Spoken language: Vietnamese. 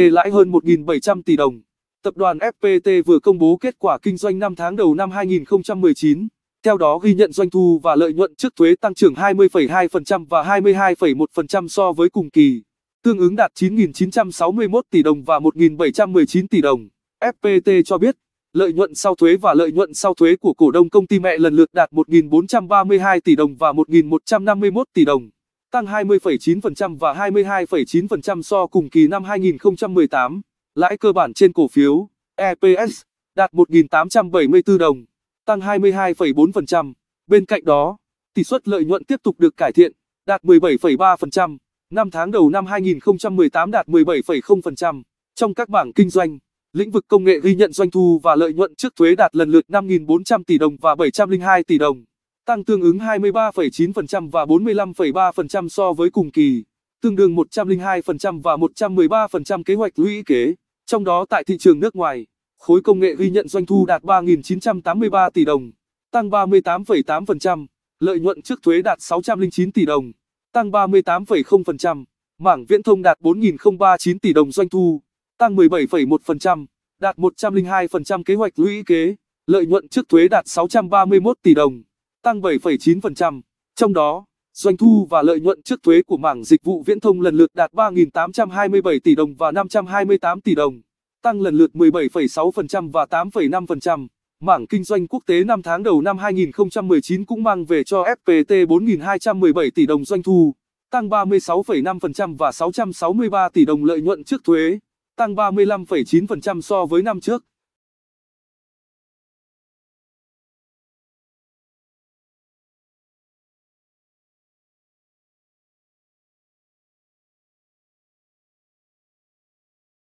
lãi hơn 1.700 tỷ đồng. Tập đoàn FPT vừa công bố kết quả kinh doanh 5 tháng đầu năm 2019, theo đó ghi nhận doanh thu và lợi nhuận trước thuế tăng trưởng 20,2% và 22,1% so với cùng kỳ, tương ứng đạt 9.961 tỷ đồng và 1.719 tỷ đồng. FPT cho biết, lợi nhuận sau thuế và lợi nhuận sau thuế của cổ đông công ty mẹ lần lượt đạt 1.432 tỷ đồng và 1.151 tỷ đồng tăng 20,9% và 22,9% so cùng kỳ năm 2018. Lãi cơ bản trên cổ phiếu EPS đạt 1.874 đồng, tăng 22,4%. Bên cạnh đó, tỷ suất lợi nhuận tiếp tục được cải thiện, đạt 17,3%, năm tháng đầu năm 2018 đạt 17,0%. Trong các bảng kinh doanh, lĩnh vực công nghệ ghi nhận doanh thu và lợi nhuận trước thuế đạt lần lượt 5.400 tỷ đồng và 702 tỷ đồng tăng tương ứng 23,9% và 45,3% so với cùng kỳ, tương đương 102% và 113% kế hoạch lũy kế. Trong đó tại thị trường nước ngoài, khối công nghệ ghi nhận doanh thu đạt 3.983 tỷ đồng, tăng 38,8%, lợi nhuận trước thuế đạt 609 tỷ đồng, tăng 38,0%, mảng viễn thông đạt 4.039 tỷ đồng doanh thu, tăng 17,1%, đạt 102% kế hoạch lũy kế, lợi nhuận trước thuế đạt 631 tỷ đồng tăng 7,9%. Trong đó, doanh thu và lợi nhuận trước thuế của mảng dịch vụ viễn thông lần lượt đạt 3.827 tỷ đồng và 528 tỷ đồng, tăng lần lượt 17,6% và 8,5%. Mảng kinh doanh quốc tế 5 tháng đầu năm 2019 cũng mang về cho FPT 4.217 tỷ đồng doanh thu, tăng 36,5% và 663 tỷ đồng lợi nhuận trước thuế, tăng 35,9% so với năm trước.